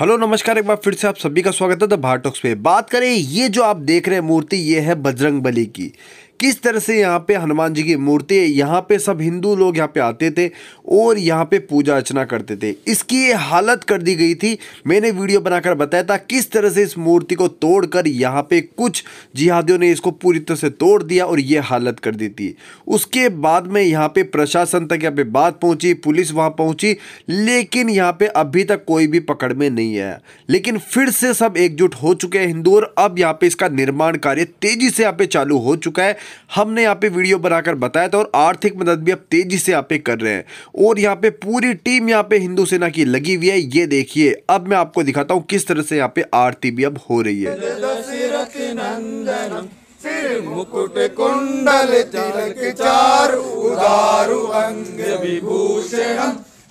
hello नमस्कार एक बार फिर से आप सभी का स्वागत है द भारटॉक्स पे बात करें ये जो आप देख रहे हैं मूर्ति ये है बजरंग बली की किस तरह से यहाँ पे हनुमान जी की मूर्ति है यहाँ पे सब हिंदू लोग यहाँ पे आते थे और यहाँ पे पूजा अर्चना करते थे इसकी ये हालत कर दी गई थी मैंने वीडियो बनाकर बताया था किस तरह से इस मूर्ति को तोड़कर यहाँ पे कुछ जिहादियों ने इसको पूरी तरह से तोड़ दिया और ये हालत कर दी थी उसके बाद में यहाँ पे प्रशासन तक यहाँ पे बात पहुँची पुलिस वहाँ पहुँची लेकिन यहाँ पर अभी तक कोई भी पकड़ में नहीं आया लेकिन फिर से सब एकजुट हो चुके हैं हिंदू और अब यहाँ पर इसका निर्माण कार्य तेजी से यहाँ पर चालू हो चुका है हमने यहाँ पे वीडियो बनाकर बताया था और आर्थिक मदद भी अब तेजी से यहाँ पे कर रहे हैं और यहाँ पे पूरी टीम यहाँ पे हिंदू सेना की लगी हुई है ये देखिए अब मैं आपको दिखाता हूँ किस तरह से यहाँ पे आरती भी अब हो रही है मुकुट कुंडल तिलक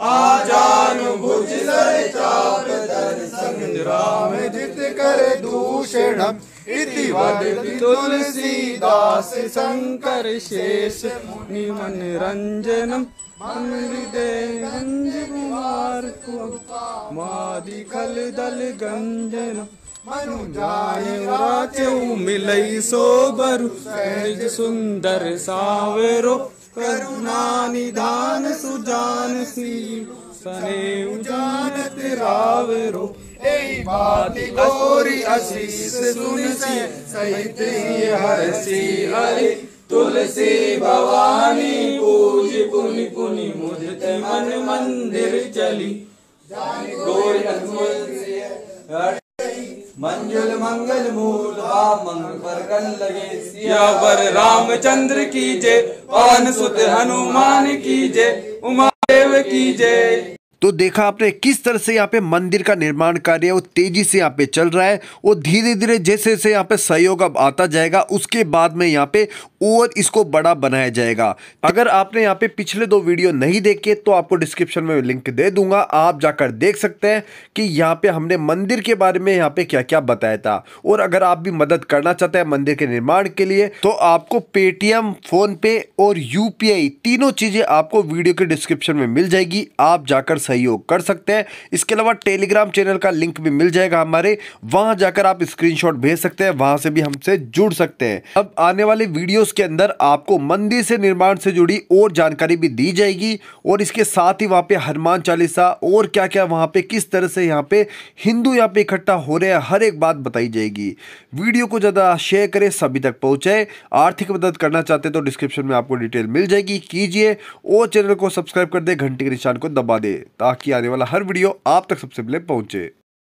अंग दर्शन राम दूशनम इतिवड दितुल सीदास संकर शेष मुनि मन रंजनम मन रिदे गंज गुमार कुपा खल दल गंजनम मनु जाये मिलै सो बरु सेज सुन्दर सावरो करु नानी सुजान सीव सने उजान तिरावरो भांति गोरी आशीष सुन सहित ही हरि तुलसी भवानी पूज पुनि पुनि मुझत मन मंदिर चली मंजुल मंगल मूल मंगल पर कल लगे सियावर रामचंद्र की जय पान सुत हनुमान की जय उमा देव की जय तो देखा आपने किस तरह से यहाँ पे मंदिर का निर्माण कार्य वो तेजी से यहाँ पे चल रहा है और धीरे धीरे जैसे जैसे यहाँ पे सहयोग अब आता जाएगा उसके बाद में यहाँ पे और इसको बड़ा बनाया जाएगा अगर आपने यहाँ पे पिछले दो वीडियो नहीं देखे तो आपको डिस्क्रिप्शन में लिंक दे दूंगा आप जाकर देख सकते हैं कि यहाँ पे हमने मंदिर के बारे में यहाँ पे क्या क्या बताया था और अगर आप भी मदद करना चाहते हैं मंदिर के निर्माण के लिए तो आपको पेटीएम फोन पे और यूपीआई तीनों चीजें आपको वीडियो के डिस्क्रिप्शन में मिल जाएगी आप जाकर सहयोग कर सकते हैं इसके अलावा टेलीग्राम चैनल का लिंक भी मिल जाएगा हमारे वहां जाकर आप स्क्रीनशॉट भेज सकते हैं वहां से भी हमसे जुड़ सकते हैं अब आने वाले वीडियोस के अंदर आपको मंदिर से निर्माण से जुड़ी और जानकारी भी दी जाएगी और इसके साथ ही वहाँ पे हनुमान चालीसा और क्या क्या वहाँ पे किस तरह से यहाँ पे हिंदू यहाँ पे इकट्ठा हो रहे हैं हर एक बात बताई जाएगी वीडियो को ज़्यादा शेयर करें सभी तक पहुँचाए आर्थिक मदद करना चाहते हैं तो डिस्क्रिप्शन में आपको डिटेल मिल जाएगी कीजिए और चैनल को सब्सक्राइब कर दे घंटे के निशान को दबा दे ताकि आने वाला हर वीडियो आप तक सबसे पहले पहुँचे